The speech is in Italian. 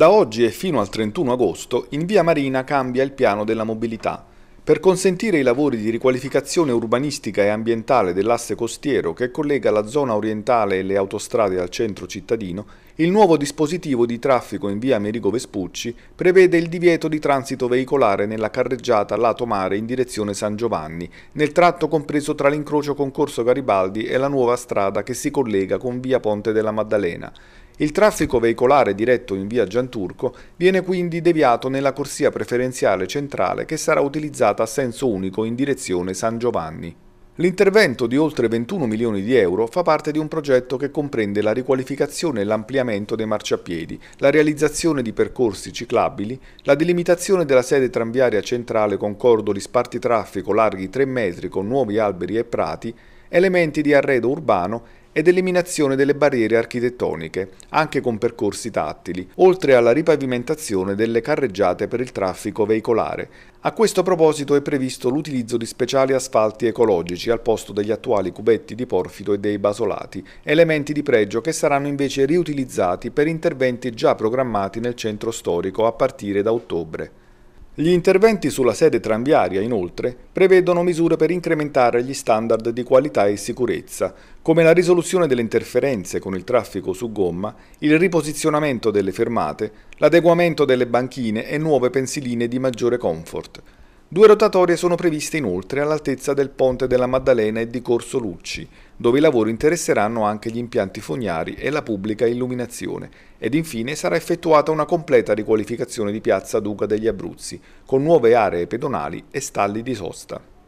Da oggi e fino al 31 agosto, in via Marina cambia il piano della mobilità. Per consentire i lavori di riqualificazione urbanistica e ambientale dell'asse costiero che collega la zona orientale e le autostrade al centro cittadino, il nuovo dispositivo di traffico in via Merigo Vespucci prevede il divieto di transito veicolare nella carreggiata lato mare in direzione San Giovanni, nel tratto compreso tra l'incrocio con Corso Garibaldi e la nuova strada che si collega con via Ponte della Maddalena. Il traffico veicolare diretto in via Gianturco viene quindi deviato nella corsia preferenziale centrale che sarà utilizzata a senso unico in direzione San Giovanni. L'intervento di oltre 21 milioni di euro fa parte di un progetto che comprende la riqualificazione e l'ampliamento dei marciapiedi, la realizzazione di percorsi ciclabili, la delimitazione della sede tranviaria centrale con cordoli traffico larghi 3 metri con nuovi alberi e prati, elementi di arredo urbano ed eliminazione delle barriere architettoniche, anche con percorsi tattili, oltre alla ripavimentazione delle carreggiate per il traffico veicolare. A questo proposito è previsto l'utilizzo di speciali asfalti ecologici al posto degli attuali cubetti di porfido e dei basolati, elementi di pregio che saranno invece riutilizzati per interventi già programmati nel centro storico a partire da ottobre. Gli interventi sulla sede tranviaria, inoltre, prevedono misure per incrementare gli standard di qualità e sicurezza, come la risoluzione delle interferenze con il traffico su gomma, il riposizionamento delle fermate, l'adeguamento delle banchine e nuove pensiline di maggiore comfort, Due rotatorie sono previste inoltre all'altezza del Ponte della Maddalena e di Corso Lucci, dove i lavori interesseranno anche gli impianti fognari e la pubblica illuminazione, ed infine sarà effettuata una completa riqualificazione di Piazza Duca degli Abruzzi, con nuove aree pedonali e stalli di sosta.